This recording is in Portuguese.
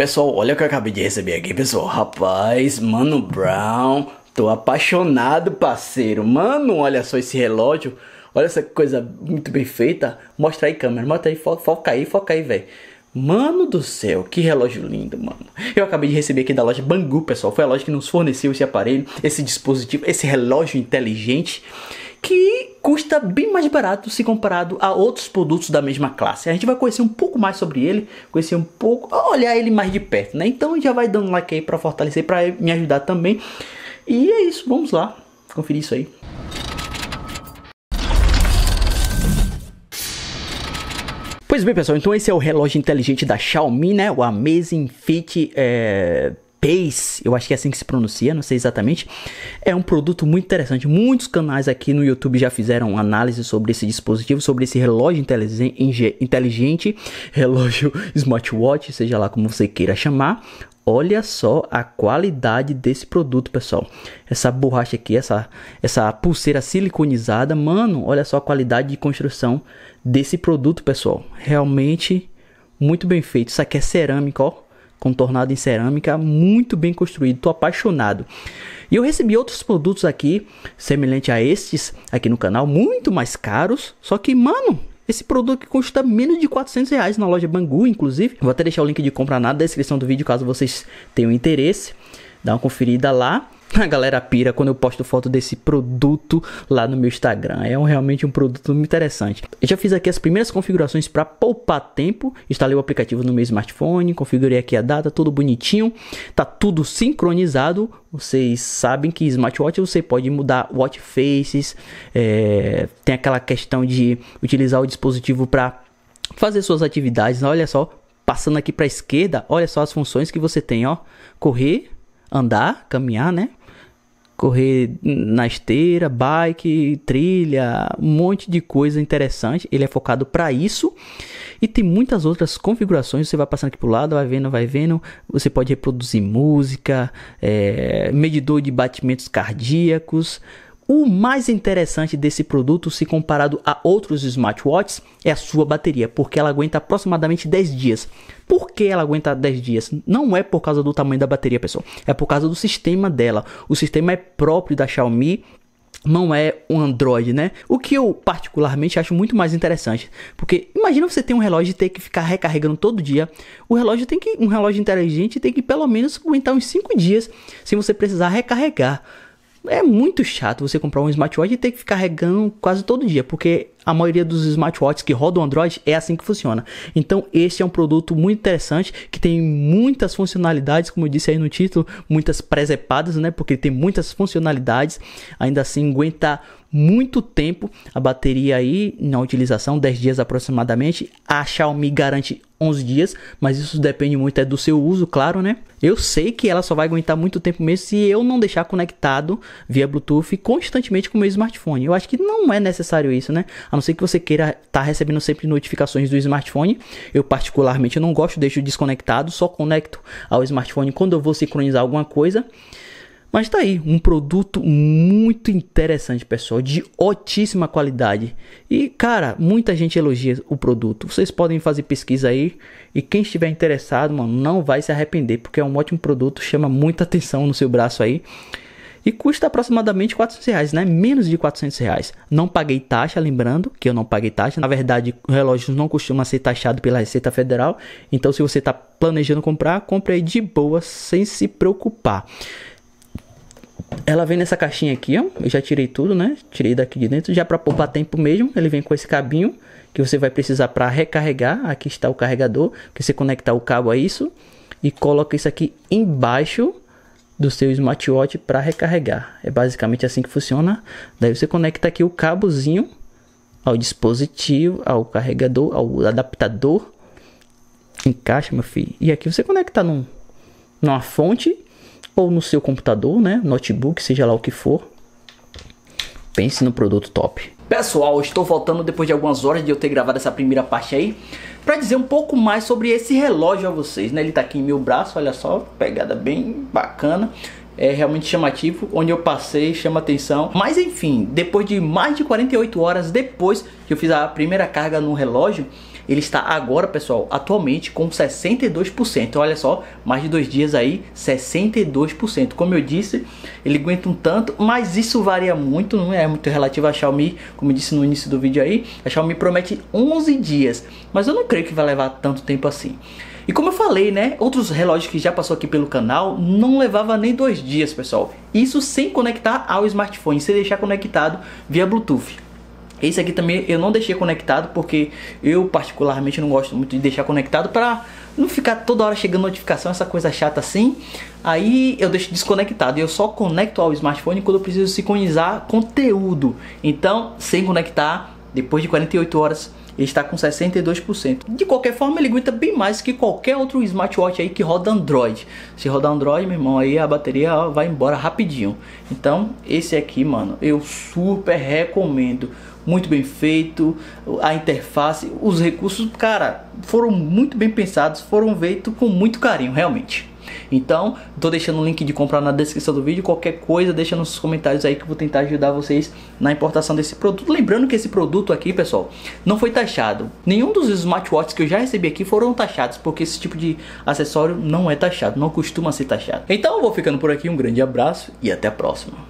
Pessoal, olha o que eu acabei de receber aqui, pessoal. Rapaz, Mano Brown, tô apaixonado, parceiro. Mano, olha só esse relógio. Olha essa coisa muito bem feita. Mostra aí, câmera. Mostra aí, fo foca aí, foca aí, velho. Mano do céu, que relógio lindo, mano. Eu acabei de receber aqui da loja Bangu, pessoal. Foi a loja que nos forneceu esse aparelho, esse dispositivo, esse relógio inteligente que custa bem mais barato se comparado a outros produtos da mesma classe. A gente vai conhecer um pouco mais sobre ele, conhecer um pouco, olhar ele mais de perto, né? Então já vai dando like aí para fortalecer, para me ajudar também. E é isso, vamos lá conferir isso aí. Pois bem, pessoal, então esse é o relógio inteligente da Xiaomi, né? O Amazing Fit é, Pace, eu acho que é assim que se pronuncia, não sei exatamente. É um produto muito interessante. Muitos canais aqui no YouTube já fizeram análise sobre esse dispositivo, sobre esse relógio inteligente, relógio smartwatch, seja lá como você queira chamar. Olha só a qualidade desse produto, pessoal. Essa borracha aqui, essa, essa pulseira siliconizada, mano, olha só a qualidade de construção desse produto, pessoal. Realmente muito bem feito. Isso aqui é cerâmica, ó contornado em cerâmica, muito bem construído, tô apaixonado. E eu recebi outros produtos aqui, semelhante a estes aqui no canal, muito mais caros, só que, mano, esse produto que custa menos de 400 reais na loja Bangu, inclusive. Vou até deixar o link de compra na descrição do vídeo, caso vocês tenham interesse. Dá uma conferida lá. A galera pira quando eu posto foto desse produto lá no meu Instagram. É um, realmente um produto muito interessante. Eu já fiz aqui as primeiras configurações para poupar tempo. Instalei o aplicativo no meu smartphone, configurei aqui a data, tudo bonitinho. Tá tudo sincronizado. Vocês sabem que smartwatch você pode mudar watch faces. É, tem aquela questão de utilizar o dispositivo para fazer suas atividades. Olha só, passando aqui para a esquerda, olha só as funções que você tem, ó. Correr, andar, caminhar, né? correr na esteira, bike, trilha, um monte de coisa interessante. Ele é focado para isso. E tem muitas outras configurações. Você vai passando aqui pro lado, vai vendo, vai vendo. Você pode reproduzir música, é, medidor de batimentos cardíacos. O mais interessante desse produto, se comparado a outros smartwatches, é a sua bateria, porque ela aguenta aproximadamente 10 dias. Por que ela aguenta 10 dias? Não é por causa do tamanho da bateria, pessoal, é por causa do sistema dela. O sistema é próprio da Xiaomi, não é um Android, né? O que eu particularmente acho muito mais interessante, porque imagina você ter um relógio e ter que ficar recarregando todo dia. O relógio tem que um relógio inteligente tem que pelo menos aguentar uns 5 dias sem você precisar recarregar é muito chato você comprar um smartwatch e ter que ficar regando quase todo dia, porque a maioria dos smartwatches que rodam Android é assim que funciona. Então, este é um produto muito interessante que tem muitas funcionalidades, como eu disse aí no título, muitas presepadas, né? Porque tem muitas funcionalidades, ainda assim aguenta muito tempo a bateria aí na utilização, 10 dias aproximadamente. A Xiaomi garante 11 dias, mas isso depende muito é do seu uso, claro, né? Eu sei que ela só vai aguentar muito tempo mesmo se eu não deixar conectado via Bluetooth constantemente com o meu smartphone. Eu acho que não é necessário isso, né? a não ser que você queira estar tá recebendo sempre notificações do smartphone. Eu particularmente não gosto, deixo desconectado, só conecto ao smartphone quando eu vou sincronizar alguma coisa. Mas tá aí, um produto muito interessante, pessoal, de altíssima qualidade. E cara, muita gente elogia o produto. Vocês podem fazer pesquisa aí e quem estiver interessado, mano, não vai se arrepender, porque é um ótimo produto, chama muita atenção no seu braço aí e custa aproximadamente 400 reais, né? Menos de 400 reais. Não paguei taxa, lembrando que eu não paguei taxa. Na verdade, relógios não costuma ser taxado pela Receita Federal. Então, se você está planejando comprar, compre aí de boa, sem se preocupar. Ela vem nessa caixinha aqui, ó. Eu já tirei tudo, né? Tirei daqui de dentro. Já para poupar tempo mesmo, ele vem com esse cabinho que você vai precisar para recarregar. Aqui está o carregador, que você conecta o cabo a isso e coloca isso aqui embaixo do seu smartwatch para recarregar. É basicamente assim que funciona. Daí você conecta aqui o cabozinho ao dispositivo, ao carregador, ao adaptador. Encaixa, meu filho. E aqui você conecta num, numa fonte ou no seu computador, né? Notebook, seja lá o que for pense no produto top. Pessoal, estou voltando depois de algumas horas de eu ter gravado essa primeira parte aí para dizer um pouco mais sobre esse relógio a vocês, né? Ele está aqui em meu braço, olha só, pegada bem bacana é realmente chamativo, onde eu passei, chama atenção. Mas enfim, depois de mais de 48 horas depois que eu fiz a primeira carga no relógio, ele está agora, pessoal, atualmente com 62%. Olha só, mais de dois dias aí, 62%. Como eu disse, ele aguenta um tanto, mas isso varia muito, não é muito relativo à Xiaomi, como eu disse no início do vídeo aí. A Xiaomi promete 11 dias, mas eu não creio que vai levar tanto tempo assim. E como eu falei, né, outros relógios que já passou aqui pelo canal não levava nem dois dias, pessoal. Isso sem conectar ao smartphone, sem deixar conectado via Bluetooth. Esse aqui também eu não deixei conectado porque eu particularmente não gosto muito de deixar conectado para não ficar toda hora chegando notificação, essa coisa chata assim. Aí eu deixo desconectado e eu só conecto ao smartphone quando eu preciso sincronizar conteúdo. Então, sem conectar, depois de 48 horas, ele está com 62%. De qualquer forma, ele aguenta bem mais que qualquer outro smartwatch aí que roda Android. Se rodar Android, meu irmão, aí a bateria vai embora rapidinho. Então, esse aqui, mano, eu super recomendo. Muito bem feito, a interface, os recursos, cara, foram muito bem pensados, foram feitos com muito carinho, realmente. Então, tô deixando o link de comprar na descrição do vídeo. Qualquer coisa, deixa nos comentários aí que eu vou tentar ajudar vocês na importação desse produto. Lembrando que esse produto aqui, pessoal, não foi taxado. Nenhum dos smartwatches que eu já recebi aqui foram taxados, porque esse tipo de acessório não é taxado, não costuma ser taxado. Então, eu vou ficando por aqui. Um grande abraço e até a próxima.